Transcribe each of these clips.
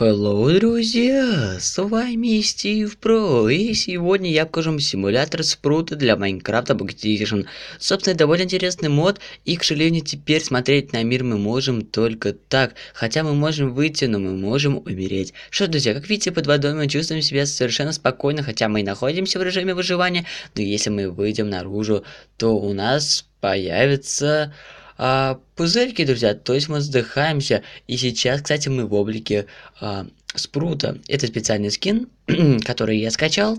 Hello, друзья! С вами Стив Про, и сегодня я покажу симулятор спрута для Майнкрафта Bogation. Собственно, довольно интересный мод, и, к сожалению, теперь смотреть на мир мы можем только так. Хотя мы можем выйти, но мы можем умереть. Что ж, друзья, как видите, под водой мы чувствуем себя совершенно спокойно, хотя мы и находимся в режиме выживания, но если мы выйдем наружу, то у нас появится а, пузырьки, друзья, то есть мы вздыхаемся. И сейчас, кстати, мы в облике а, спрута. Это специальный скин, который я скачал.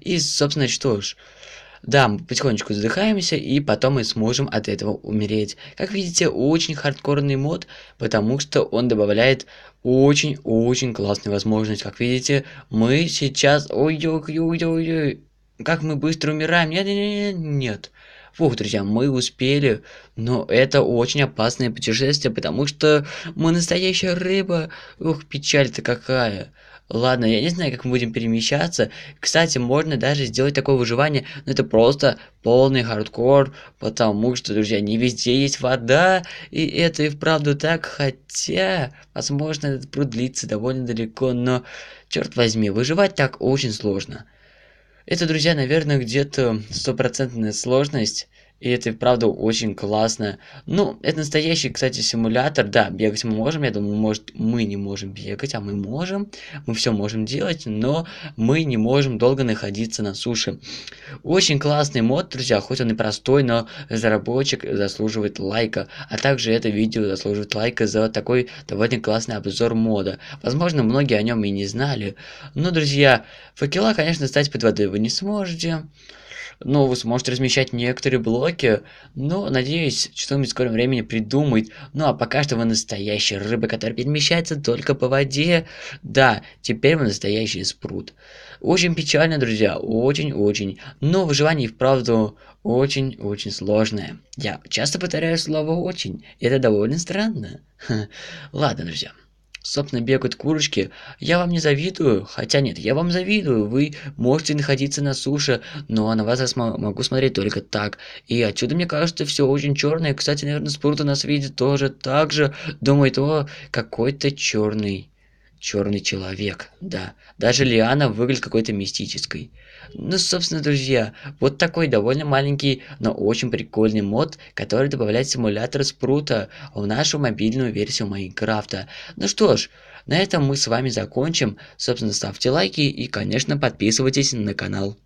И, собственно, что ж, да, мы потихонечку вздыхаемся и потом мы сможем от этого умереть. Как видите, очень хардкорный мод, потому что он добавляет очень-очень классную возможность. Как видите, мы сейчас... Ой-ой-ой-ой-ой, как мы быстро умираем. Нет-нет-нет, нет. Фух, друзья, мы успели, но это очень опасное путешествие, потому что мы настоящая рыба. Ух, печаль-то какая. Ладно, я не знаю, как мы будем перемещаться. Кстати, можно даже сделать такое выживание, но это просто полный хардкор, потому что, друзья, не везде есть вода, и это и вправду так, хотя, возможно, этот пруд длится довольно далеко, но, черт возьми, выживать так очень сложно. Это, друзья, наверное, где-то стопроцентная сложность. И это, правда, очень классно. Ну, это настоящий, кстати, симулятор. Да, бегать мы можем. Я думаю, может, мы не можем бегать, а мы можем. Мы все можем делать, но мы не можем долго находиться на суше. Очень классный мод, друзья. Хоть он и простой, но заработчик заслуживает лайка. А также это видео заслуживает лайка за такой довольно классный обзор мода. Возможно, многие о нем и не знали. Но, ну, друзья, факела, конечно, стать под водой вы не сможете. Но вы сможете размещать некоторые блоки Токио. Ну, надеюсь, что-нибудь в скором времени придумает. Ну, а пока что вы настоящая рыба, которая перемещается только по воде. Да, теперь вы настоящий спрут. Очень печально, друзья, очень-очень. Но выживание и вправду очень-очень сложное. Я часто повторяю слово «очень». Это довольно странно. Ладно, друзья собственно, бегают курочки. Я вам не завидую, хотя нет, я вам завидую. Вы можете находиться на суше, но на вас я см могу смотреть только так. И отсюда, мне кажется, все очень черное. Кстати, наверное, Спрута нас видит тоже так же. Думает, о, какой-то черный черный человек, да. Даже Лиана выглядит какой-то мистической. Ну, собственно, друзья, вот такой довольно маленький, но очень прикольный мод, который добавляет симулятор спрута в нашу мобильную версию Майнкрафта. Ну что ж, на этом мы с вами закончим. Собственно, ставьте лайки и, конечно, подписывайтесь на канал.